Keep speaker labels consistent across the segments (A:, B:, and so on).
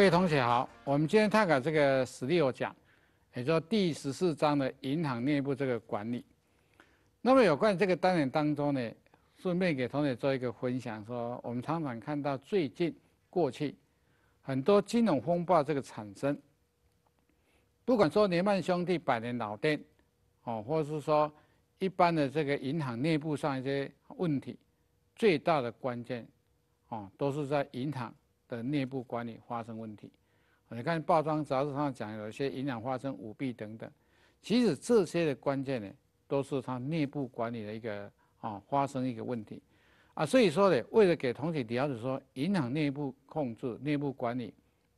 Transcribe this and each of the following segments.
A: 各位同学好，我们今天探讨这个史蒂六讲，也就是第十四章的银行内部这个管理。那么有关这个单元当中呢，顺便给同学做一个分享，说我们常常看到最近过去很多金融风暴这个产生，不管说年曼兄弟百年老店，哦，或是说一般的这个银行内部上一些问题，最大的关键哦，都是在银行。的内部管理发生问题，你看报章杂志上讲有些营养发生舞弊等等，其实这些的关键呢都是它内部管理的一个啊发生一个问题，啊，所以说呢，为了给同学主要是说银行内部控制、内部管理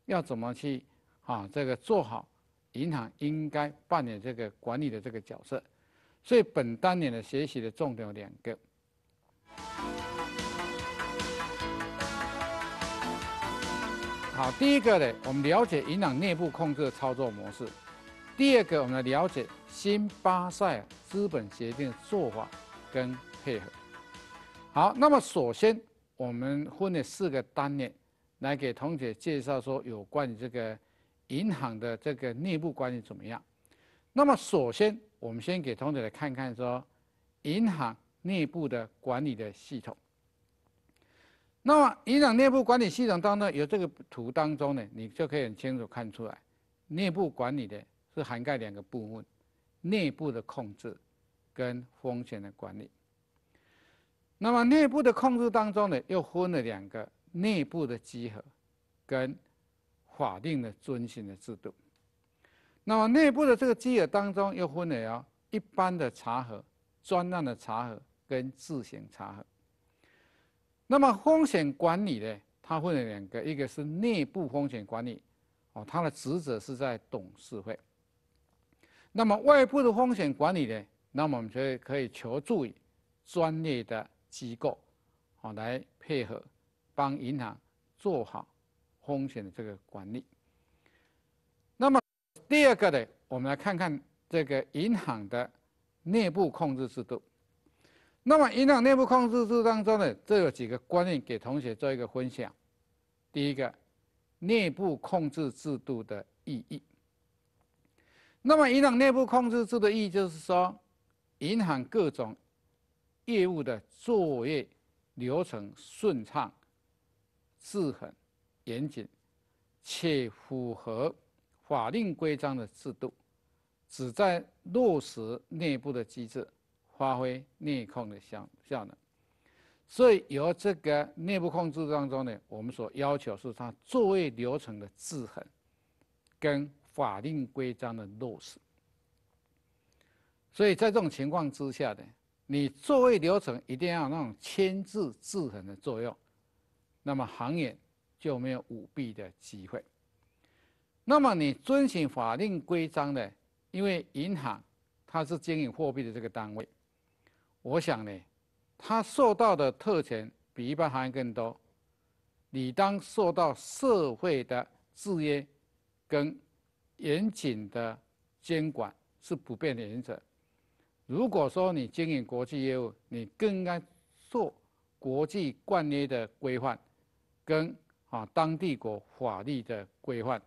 A: 要怎么去啊这个做好银行应该扮演这个管理的这个角色，所以本单元的学习的重点有两个。好，第一个呢，我们了解银行内部控制的操作模式；第二个，我们了解新巴塞尔资本协定的做法跟配合。好，那么首先我们分了四个单元来给同学介绍说有关于这个银行的这个内部管理怎么样。那么首先我们先给同学来看看说银行内部的管理的系统。那么银行内部管理系统当中有这个图当中呢，你就可以很清楚看出来，内部管理的是涵盖两个部分：内部的控制跟风险的管理。那么内部的控制当中呢，又分了两个：内部的稽核跟法定的遵循的制度。那么内部的这个集合当中又分了要一般的查核、专案的查核跟自行查核。那么风险管理呢？它分为两个，一个是内部风险管理，哦，它的职责是在董事会。那么外部的风险管理呢？那么我们就可以求助于专业的机构，哦，来配合帮银行做好风险的这个管理。那么第二个呢？我们来看看这个银行的内部控制制度。那么，银行内部控制制当中呢，这有几个观念给同学做一个分享。第一个，内部控制制度的意义。那么，银行内部控制制度的意义就是说，银行各种业务的作业流程顺畅、制衡、严谨，且符合法定规章的制度，旨在落实内部的机制。发挥内控的效效能，所以由这个内部控制当中呢，我们所要求是它作业流程的制衡，跟法定规章的落实。所以在这种情况之下呢，你作业流程一定要有那种牵制制衡的作用，那么行业就没有舞弊的机会。那么你遵循法定规章的，因为银行它是经营货币的这个单位。我想呢，他受到的特权比一般行业更多，理当受到社会的制约，跟严谨的监管是不变的原则。如果说你经营国际业务，你更应该做国际惯例的规范，跟啊当地国法律的规范。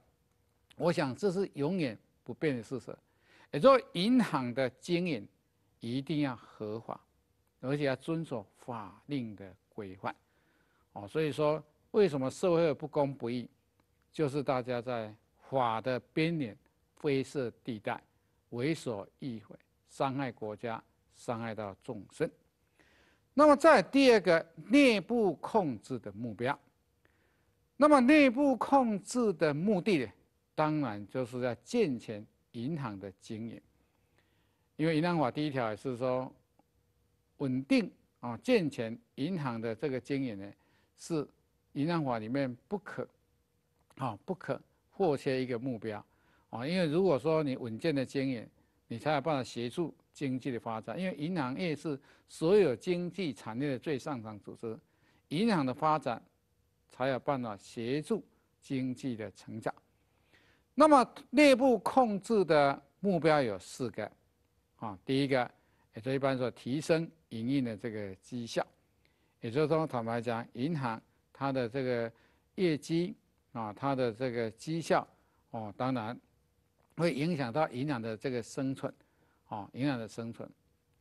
A: 我想这是永远不变的事实。也就银行的经营一定要合法。而且要遵守法令的规范，哦，所以说为什么社会不公不义，就是大家在法的边缘灰色地带为所欲为，伤害国家，伤害到众生。那么，在第二个内部控制的目标，那么内部控制的目的，当然就是要健全银行的经营，因为银行法第一条也是说。稳定啊，健全银行的这个经营呢，是《银行法》里面不可啊不可或缺一个目标啊。因为如果说你稳健的经营，你才有办法协助经济的发展。因为银行业是所有经济产业的最上层组织，银行的发展才有办法协助经济的成长。那么内部控制的目标有四个啊。第一个也就一般说提升。营运的这个绩效，也就是说，坦白讲，银行它的这个业绩啊，它的这个绩效哦，当然会影响到银行的这个生存哦，银行的生存，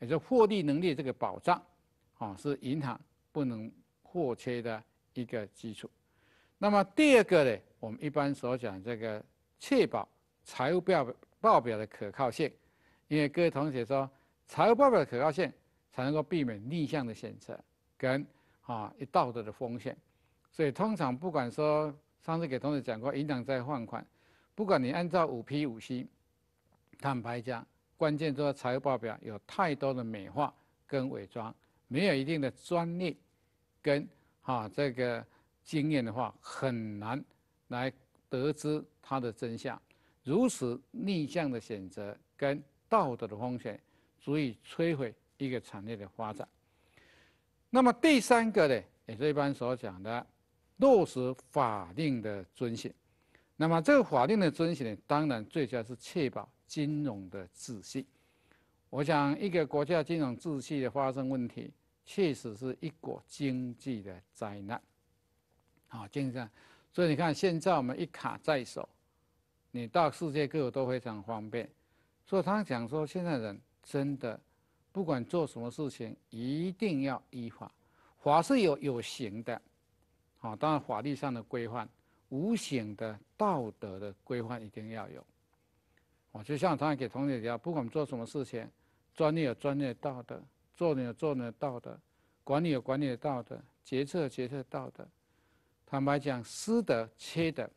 A: 也就获利能力这个保障啊，是银行不能或缺的一个基础。那么第二个呢，我们一般所讲这个确保财务报报表的可靠性，因为各位同学说财务报表的可靠性。才能够避免逆向的选择跟啊一道德的风险，所以通常不管说上次给同事讲过，银行在换款，不管你按照五批五息，坦白讲，关键都在财务报表有太多的美化跟伪装，没有一定的专利跟啊这个经验的话，很难来得知它的真相。如此逆向的选择跟道德的风险，足以摧毁。一个产业的发展。那么第三个呢，也是一般所讲的落实法定的遵循。那么这个法定的遵循呢，当然最主要是确保金融的秩序。我想，一个国家金融秩序的发生问题，确实是一国经济的灾难。好，接着，所以你看，现在我们一卡在手，你到世界各国都非常方便。所以他讲说，现在人真的。不管做什么事情，一定要依法。法是有有形的，啊，当然法律上的规范，无形的道德的规范一定要有。我就像他给同学讲，不管做什么事情，专业有专业的道德，做人有做人的道德，管理有管理的道德，决策决策道德。坦白讲，失德缺德，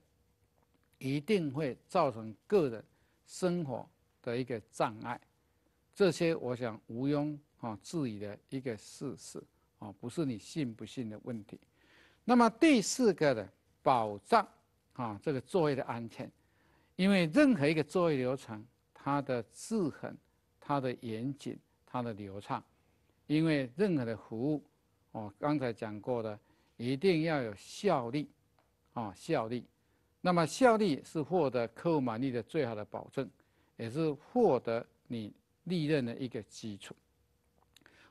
A: 一定会造成个人生活的一个障碍。这些我想毋庸啊置疑的一个事实啊，不是你信不信的问题。那么第四个的保障啊，这个作业的安全，因为任何一个作业流程，它的制衡、它的严谨、它的流畅，因为任何的服务，我刚才讲过的，一定要有效率啊，效力。那么效力是获得客户满意的最好的保证，也是获得你。利润的一个基础，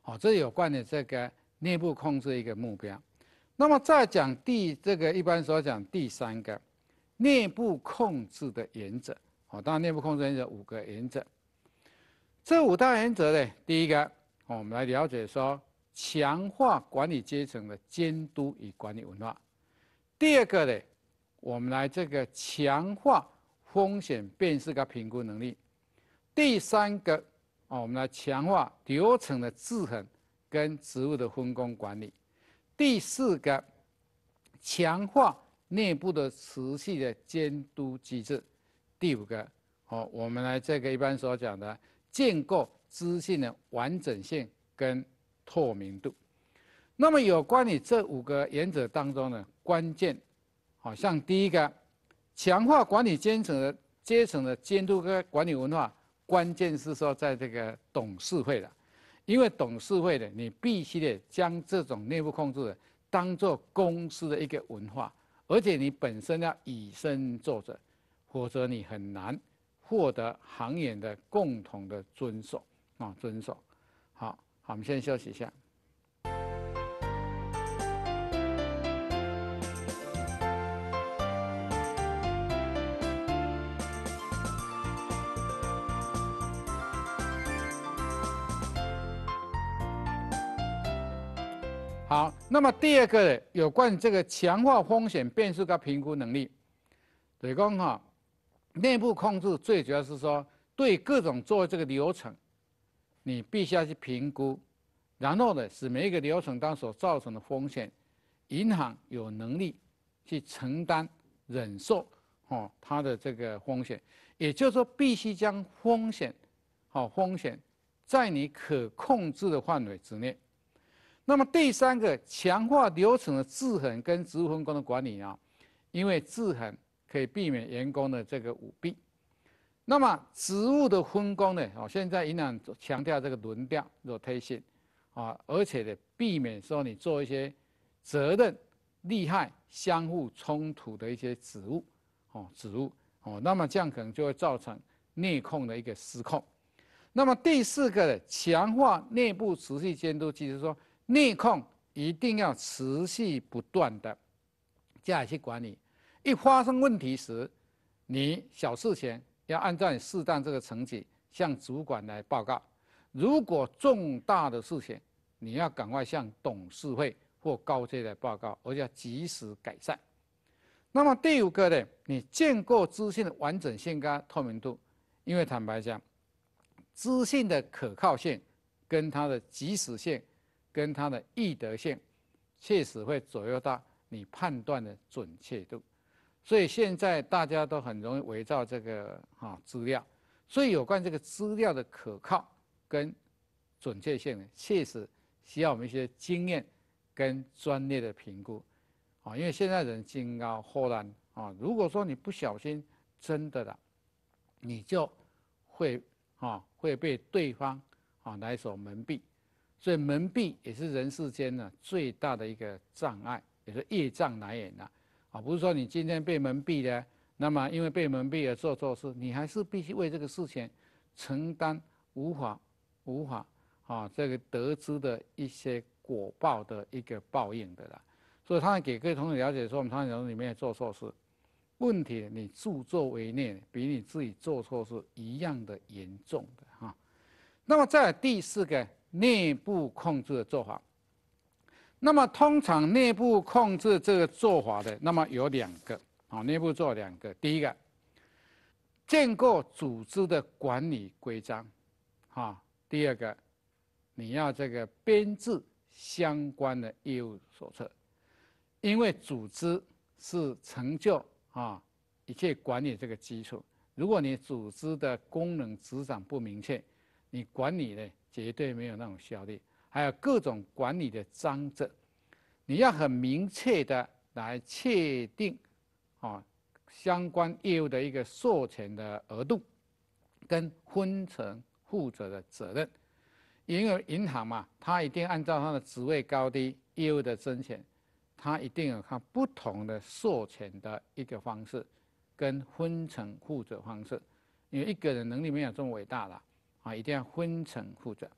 A: 好，这有关的这个内部控制一个目标。那么再讲第这个一般说讲第三个内部控制的原则，哦，当然内部控制原则五个原则。这五大原则呢，第一个我们来了解说强化管理阶层的监督与管理文化。第二个呢，我们来这个强化风险辨识跟评估能力。第三个。哦，我们来强化流程的制衡跟职务的分工管理。第四个，强化内部的持续的监督机制。第五个，哦，我们来这个一般所讲的建构资讯的完整性跟透明度。那么有关于这五个原则当中的关键，好像第一个，强化管理阶层的阶层的监督跟管理文化。关键是说，在这个董事会了，因为董事会的，你必须得将这种内部控制的当做公司的一个文化，而且你本身要以身作则，否则你很难获得行业的共同的遵守啊，遵守。好好，我们先休息一下。好，那么第二个有关这个强化风险辨识跟评估能力，得公哈，内部控制最主要是说，对各种做这个流程，你必须要去评估，然后呢，使每一个流程当中所造成的风险，银行有能力去承担、忍受哦，它的这个风险，也就是说，必须将风险，好风险，在你可控制的范围之内。那么第三个，强化流程的制衡跟职务分工的管理啊，因为制衡可以避免员工的这个舞弊。那么职务的分工呢，哦，现在营养强调这个轮调 i o n 啊，而且呢，避免说你做一些责任利害相互冲突的一些职务哦，职务哦，那么这样可能就会造成内控的一个失控。那么第四个，强化内部持续监督，其是说。内控一定要持续不断的加以去管理。一发生问题时，你小事情要按照适当这个层级向主管来报告；如果重大的事情，你要赶快向董事会或高阶来报告，而且要及时改善。那么第五个呢？你建构资讯的完整性跟透明度，因为坦白讲，资讯的可靠性跟它的及时性。跟它的易得性，确实会左右到你判断的准确度。所以现在大家都很容易伪造这个啊资料，所以有关这个资料的可靠跟准确性呢，确实需要我们一些经验跟专业的评估啊。因为现在人金高货然啊，如果说你不小心真的了，你就会啊会被对方啊来所蒙蔽。所以蒙蔽也是人世间呢最大的一个障碍，也是业障来源呐。啊，不是说你今天被蒙蔽了，那么因为被蒙蔽而做错事，你还是必须为这个事情承担无法无法啊这个得知的一些果报的一个报应的啦。所以他给各位同学了解说，我们常讲里面做错事，问题你助纣为虐，比你自己做错事一样的严重的哈。那么在第四个。内部控制的做法，那么通常内部控制这个做法的，那么有两个啊，内部做两个。第一个，建构组织的管理规章，啊，第二个，你要这个编制相关的业务手册，因为组织是成就啊一切管理这个基础。如果你组织的功能职掌不明确，你管理呢绝对没有那种效率，还有各种管理的章则，你要很明确的来确定，啊，相关业务的一个授权的额度，跟分成负责的责任。因为银行嘛，它一定按照它的职位高低、业务的增减，它一定有它不同的授权的一个方式，跟分成负责方式。因为一个人能力没有这么伟大啦。啊，一定要分层负责。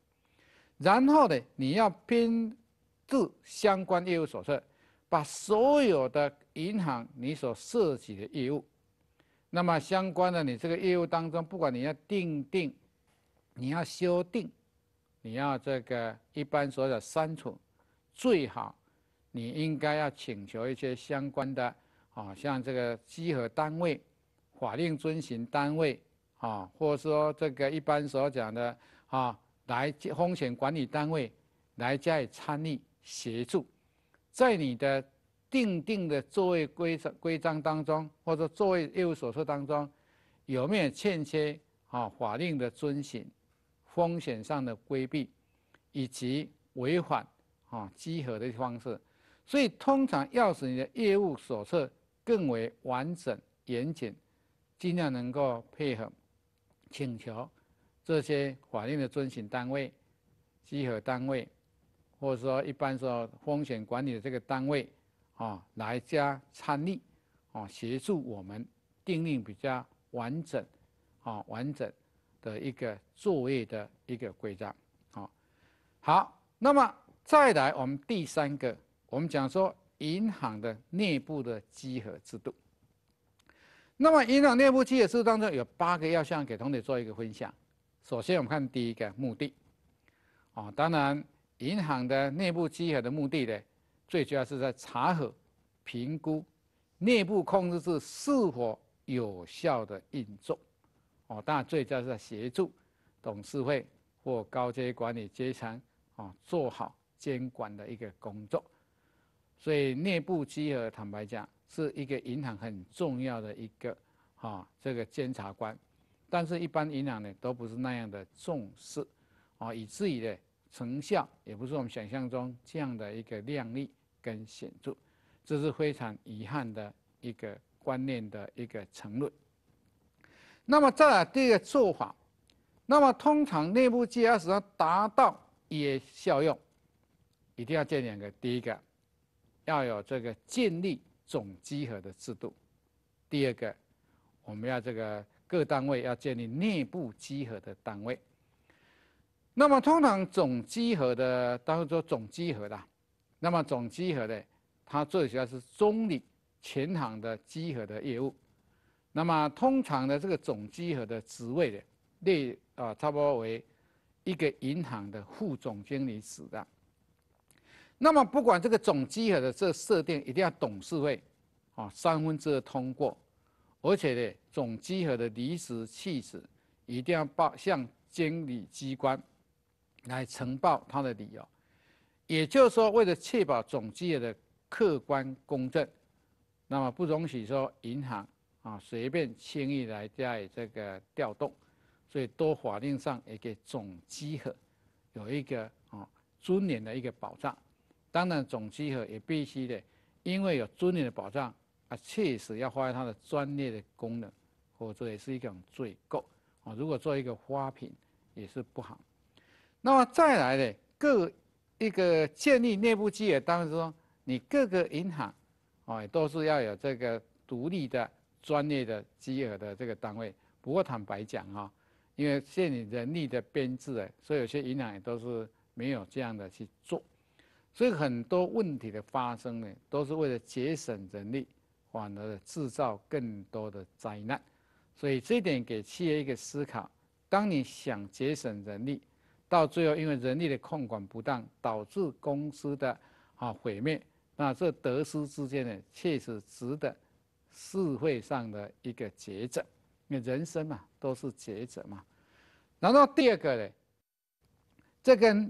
A: 然后呢，你要编制相关业务手册，把所有的银行你所涉及的业务，那么相关的你这个业务当中，不管你要定定，你要修订，你要这个一般所有的删除，最好你应该要请求一些相关的啊，像这个稽核单位、法令遵循单位。啊，或者说这个一般所讲的啊，来风险管理单位来加以参与协助，在你的定定的作业规章规章当中，或者作业业务手册当中，有没有欠缺啊？法令的遵循、风险上的规避以及违反啊稽核的方式，所以通常要使你的业务手册更为完整严谨，尽量能够配合。请求这些法定的遵循单位、集合单位，或者说一般说风险管理的这个单位啊，来加参力，啊，协助我们订立比较完整、啊完整的一个作业的一个规章。好，好，那么再来我们第三个，我们讲说银行的内部的集合制度。那么银行内部稽核制度当中有八个要项，给同学做一个分享。首先，我们看第一个目的。哦，当然，银行的内部稽核的目的呢，最主要是在查核、评估内部控制制是否有效的运作。哦，当然，最主要是在协助董事会或高阶管理阶层哦做好监管的一个工作。所以，内部稽核，坦白讲，是一个银行很重要的一个啊，这个监察官，但是一般银行呢都不是那样的重视，啊，以至于呢成效也不是我们想象中这样的一个亮丽跟显著，这是非常遗憾的一个观念的一个沉沦。那么，再来第二个做法，那么通常内部 G S 要达到也效用，一定要这两个，第一个要有这个建立。总稽合的制度，第二个，我们要这个各单位要建立内部稽核的单位。那么通常总稽合的，当然说总稽合的，那么总稽合的，它做起来是中理全行的稽合的业务。那么通常的这个总稽合的职位的，列啊差不多为一个银行的副总经理似的。那么，不管这个总集合的这设定，一定要董事会，啊三分之二通过，而且呢，总集合的离职弃职，一定要报向监理机关，来呈报他的理由。也就是说，为了确保总集合的客观公正，那么不容许说银行啊随便轻易来加以这个调动，所以多法令上也给总集合有一个啊尊严的一个保障。当然，总积合也必须的，因为有尊严的保障啊，确实要发挥它的专业的功能，或者也是一种罪构，啊。如果做一个花瓶，也是不好。那么再来呢，各一个建立内部积额当中，你各个银行啊，都是要有这个独立的专业的积额的这个单位。不过坦白讲啊，因为现你人力的编制所以有些银行也都是没有这样的去做。所以很多问题的发生呢，都是为了节省人力，反而制造更多的灾难。所以这一点给企业一个思考：当你想节省人力，到最后因为人力的控管不当，导致公司的啊毁灭。那这得失之间呢，确实值得社会上的一个抉择。因为人生嘛，都是抉择嘛。然后第二个呢，这跟。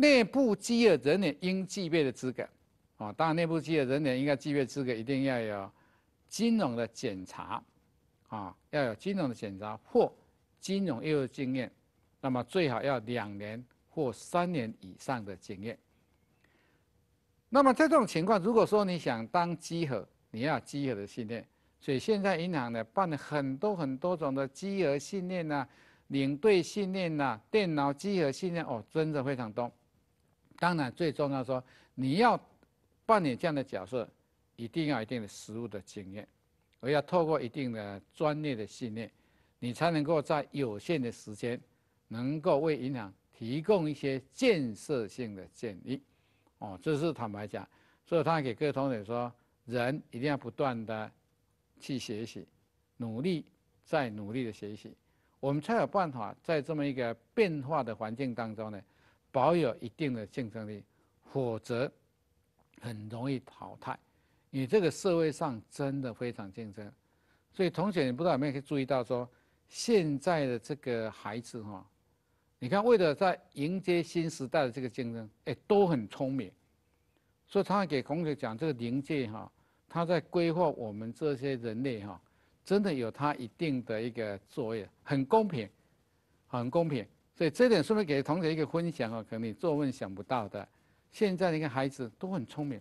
A: 内部稽核人员应具备的资格，啊，当然内部稽核人员应该具备资格，一定要有金融的检查，啊，要有金融的检查或金融业务经验，那么最好要两年或三年以上的经验。那么在这种情况，如果说你想当稽核，你要稽核的训练，所以现在银行呢办了很多很多种的稽核训练呐，领队训练呐，电脑稽核训练，哦，真的非常多。当然，最重要说，你要扮演这样的角色，一定要一定的实务的经验，而要透过一定的专业的训练，你才能够在有限的时间，能够为银行提供一些建设性的建议。哦，这是坦白讲，所以他给各位同学说，人一定要不断的去学习，努力再努力的学习，我们才有办法在这么一个变化的环境当中呢。保有一定的竞争力，否则很容易淘汰。你这个社会上真的非常竞争，所以同学，你不知道有没有注意到说现在的这个孩子哈，你看为了在迎接新时代的这个竞争，哎，都很聪明。所以他给同学讲这个灵界哈，他在规划我们这些人类哈，真的有他一定的一个作业，很公平，很公平。所以这点顺便给同学一个分享哦，可能你做梦想不到的。现在你看孩子都很聪明，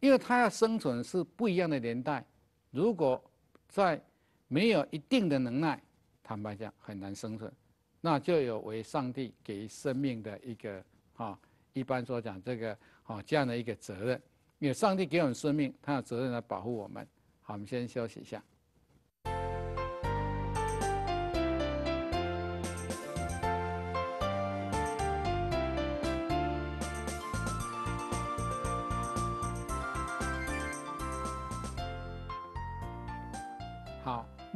A: 因为他要生存是不一样的年代。如果在没有一定的能耐，坦白讲很难生存，那就有为上帝给生命的一个啊，一般说讲这个啊这样的一个责任。因为上帝给我们生命，他有责任来保护我们。好，我们先休息一下。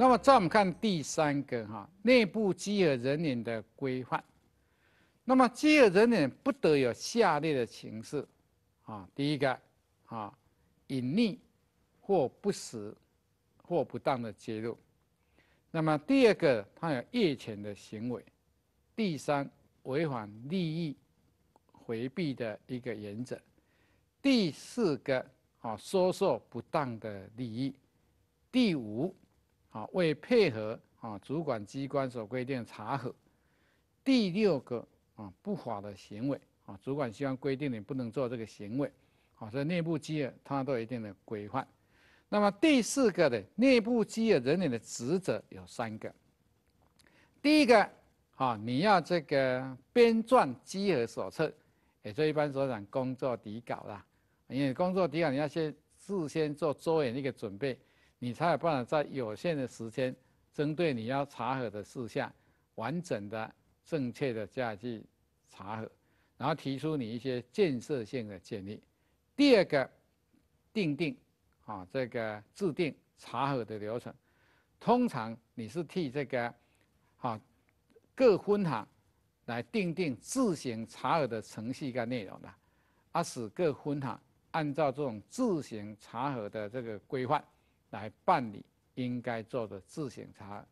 A: 那么，再我们看第三个哈，内部饥饿人脸的规范。那么，饥饿人脸不得有下列的情式，啊，第一个，啊，隐匿或不实或不当的揭露。那么，第二个，他有越权的行为。第三，违反利益回避的一个原则。第四个，啊，收受不当的利益。第五。啊，为配合啊主管机关所规定查核，第六个啊不法的行为啊，主管机关规定你不能做这个行为，啊，所以内部机核它都有一定的规范。那么第四个的内部机核人员的职责有三个，第一个啊，你要这个编撰稽核手册，也就一般所讲工作底稿啦，因为工作底稿你要先事先做周延的一个准备。你才有办法在有限的时间，针对你要查核的事项，完整的、正确的样去查核，然后提出你一些建设性的建议。第二个，定定啊，这个制定查核的流程，通常你是替这个啊各分行来定定自行查核的程序跟内容的，而使各分行按照这种自行查核的这个规范。来办理应该做的自省查，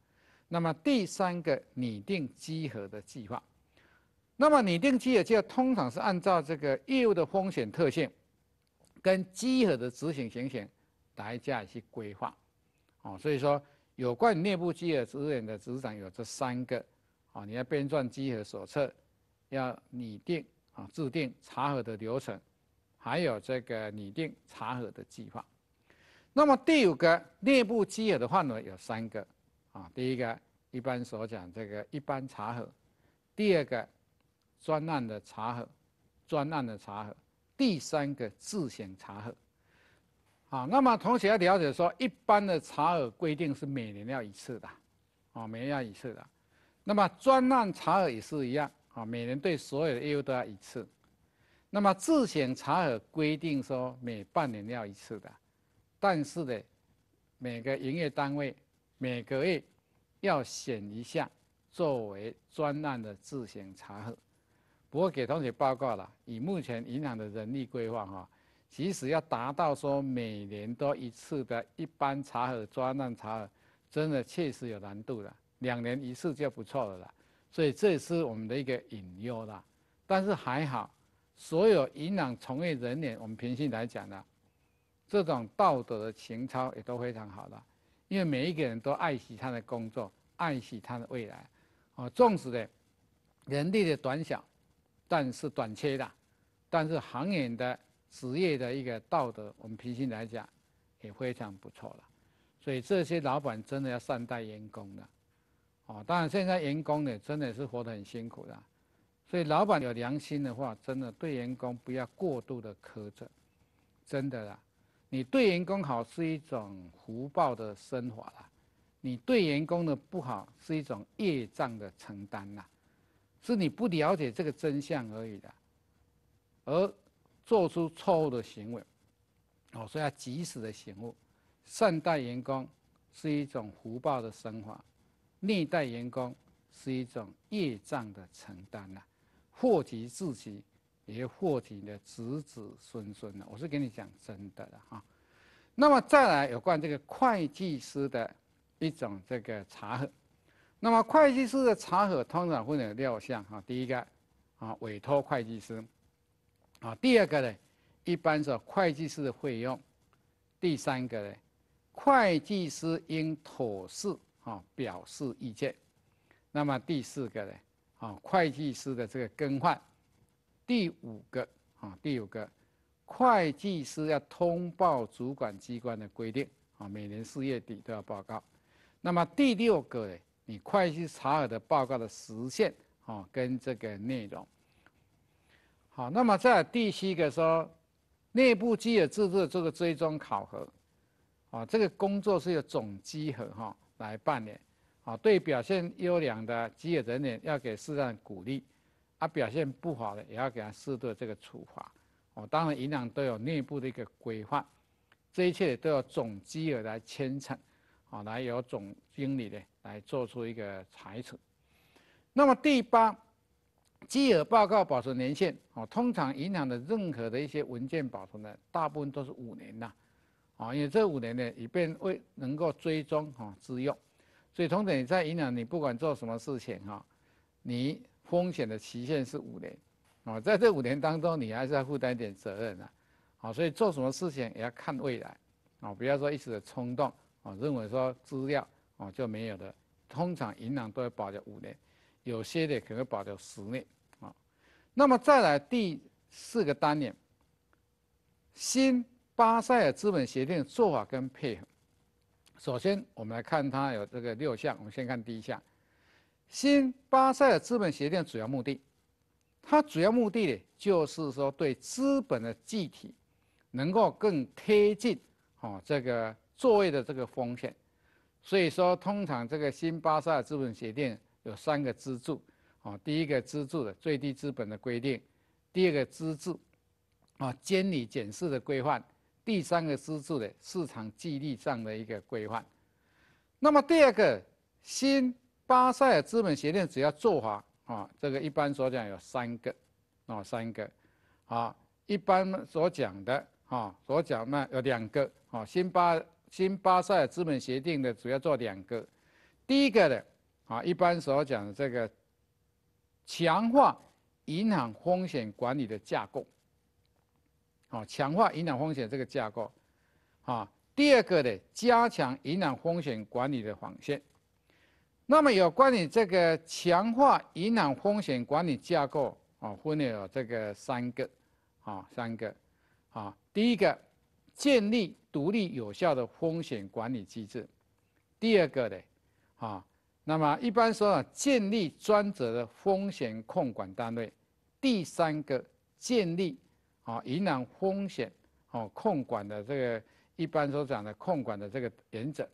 A: 那么第三个拟定稽核的计划，那么拟定稽核就通常是按照这个业务的风险特性跟稽核的执行情形来加以规划，哦，所以说有关内部稽核指引的职场有这三个，哦，你要编撰稽核手册，要拟定啊制定查核的流程，还有这个拟定查核的计划。那么第五个内部稽核的话呢，有三个啊。第一个，一般所讲这个一般查核；第二个，专案的查核；专案的查核；第三个自选查核。啊，那么同学了解说，一般的查核规定是每年要一次的，啊，每年要一次的。那么专案查核也是一样，啊，每年对所有的业务都要一次。那么自选查核规定说每半年要一次的。但是呢，每个营业单位每个月要选一项作为专案的自行查核。不过给同学报告了，以目前银行的人力规划哈，即使要达到说每年都一次的一般查核、专案查核，真的确实有难度了。两年一次就不错了啦，所以这是我们的一个隐忧啦。但是还好，所有银行从业人员，我们平心来讲呢。这种道德的情操也都非常好了，因为每一个人都爱惜他的工作，爱惜他的未来。哦，纵使的，人力的短小，但是短缺的，但是行业的职业的一个道德，我们平心来讲，也非常不错了。所以这些老板真的要善待员工的，哦，当然现在员工呢真的是活得很辛苦的，所以老板有良心的话，真的对员工不要过度的苛责，真的啦。你对员工好是一种福报的升华啦，你对员工的不好是一种业障的承担啦，是你不了解这个真相而已的，而做出错误的行为，哦，所以要及时的醒悟。善待员工是一种福报的升华，虐待员工是一种业障的承担呐，祸及自己。也获及你的子子孙孙了。我是跟你讲真的了哈。那么再来有关这个会计师的一种这个查核。那么会计师的查核通常会有六项哈。第一个啊，委托会计师啊。第二个呢，一般是会计师的费用。第三个呢，会计师应妥适啊表示意见。那么第四个呢啊，会计师的这个更换。第五个啊，第五个，会计师要通报主管机关的规定啊，每年四月底都要报告。那么第六个，呢，你会计查核的报告的时限啊，跟这个内容。好，那么在第七个说，内部稽核制度这个追踪考核，啊，这个工作是由总稽核哈来办理，啊，对表现优良的稽核人员要给适当鼓励。他表现不好的，也要给他适度的这个处罚。哦，当然，银行都有内部的一个规范，这一切都有总积额来牵扯，啊，来由总经理呢来做出一个裁处。那么第八，基额报告保存年限，哦，通常银行的任何的一些文件保存呢，大部分都是五年呐，啊，因为这五年呢，以便为能够追踪哈之用。所以同等在银行，你不管做什么事情哈，你。风险的期限是五年，哦，在这五年当中，你还是要负担一点责任的，好，所以做什么事情也要看未来，哦，不要说一时的冲动，哦，认为说资料哦就没有的，通常银行都会保留五年，有些的可能保留十年，啊，那么再来第四个单元，新巴塞尔资本协定做法跟配合，首先我们来看它有这个六项，我们先看第一项。新巴塞尔资本协定主要目的，它主要目的呢，就是说对资本的计提能够更贴近哦这个作为的这个风险。所以说，通常这个新巴塞尔资本协定有三个支柱哦，第一个支柱的最低资本的规定，第二个支柱啊，监理检视的规范，第三个支柱的市场纪律上的一个规范。那么第二个新。巴塞尔资本协定主要做法啊，这个一般所讲有三个，哦三个，啊一般所讲的啊所讲呢有两个啊新巴新巴塞尔资本协定的主要做两个，第一个的啊一般所讲的这个强化银行风险管理的架构，哦强化银行风险这个架构，啊第二个的加强银行风险管理的防线。那么有关于这个强化疑难风险管理架构啊，分了这个三个，啊三个，啊第一个建立独立有效的风险管理机制，第二个呢，啊那么一般说啊，建立专责的风险控管单位，第三个建立啊疑难风险哦控管的这个一般所讲的控管的这个原则，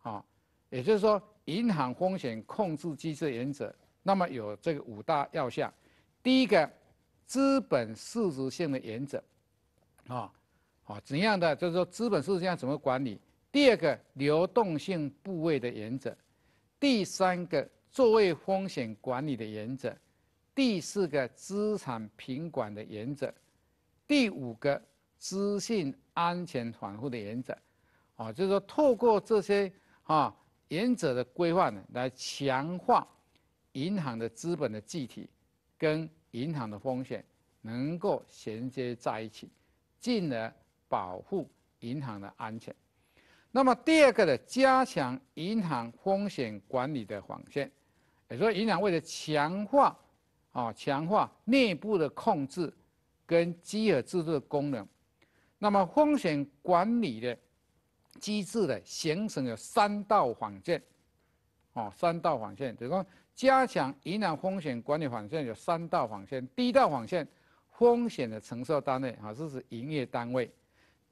A: 啊也就是说。银行风险控制机制原则，那么有这个五大要项：第一个，资本市值性的原则，啊，啊怎样的？就是说资本市值要怎么管理？第二个，流动性部位的原则；第三个，作为风险管理的原则；第四个，资产评管的原则；第五个，资信安全防护的原则。啊，就是说透过这些啊。原则的规范呢，来强化银行的资本的计提，跟银行的风险能够衔接在一起，进而保护银行的安全。那么第二个呢，加强银行风险管理的防线。也就是说，银行为了强化啊，强化内部的控制跟稽核制度的功能，那么风险管理的。机制的形成有三道防线，哦，三道防线，就是说加强营养风险管理防线有三道防线。第一道防线，风险的承受单位啊，是指营业单位；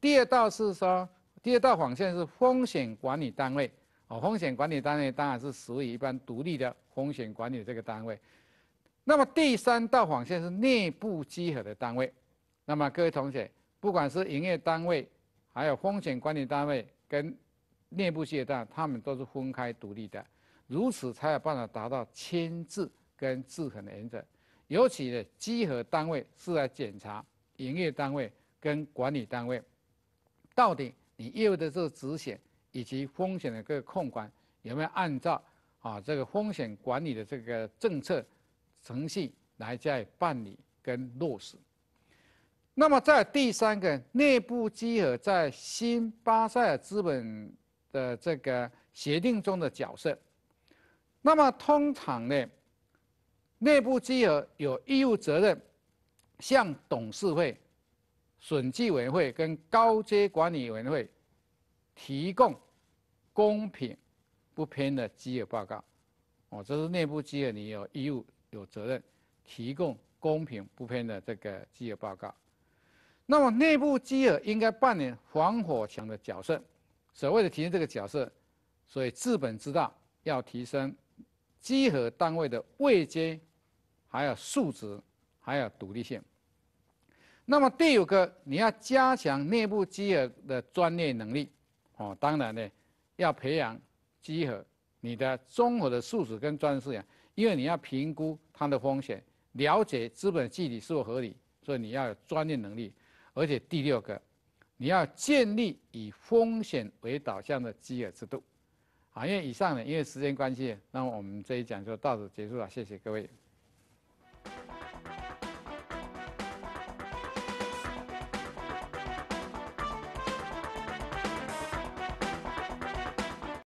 A: 第二道是说，第二道防线是风险管理单位，哦，风险管理单位当然是属于一般独立的风险管理这个单位。那么第三道防线是内部稽核的单位。那么各位同学，不管是营业单位，还有风险管理单位跟内部结算，他们都是分开独立的，如此才有办法达到牵制跟制衡的原则。尤其的稽核单位是来检查营业单位跟管理单位，到底你业务的这个执行以及风险的这个控管有没有按照啊这个风险管理的这个政策程序来在办理跟落实。那么，在第三个内部稽核在新巴塞尔资本的这个协定中的角色，那么通常呢，内部稽核有义务责任向董事会、审计委员会跟高阶管理委员会提供公平不偏的稽核报告。哦，这是内部稽核，你有义务有责任提供公平不偏的这个稽核报告。那么内部基核应该扮演防火墙的角色，所谓的提升这个角色，所以治本之道要提升稽核单位的位阶，还有素质，还有独立性。那么第五个，你要加强内部基核的专业能力哦，当然呢，要培养基核你的综合的素质跟专业素养，因为你要评估它的风险，了解资本具体是否合理，所以你要有专业能力。而且第六个，你要建立以风险为导向的饥饿制度，好，因为以上呢，因为时间关系，那我们这一讲就到此结束了，谢谢各位。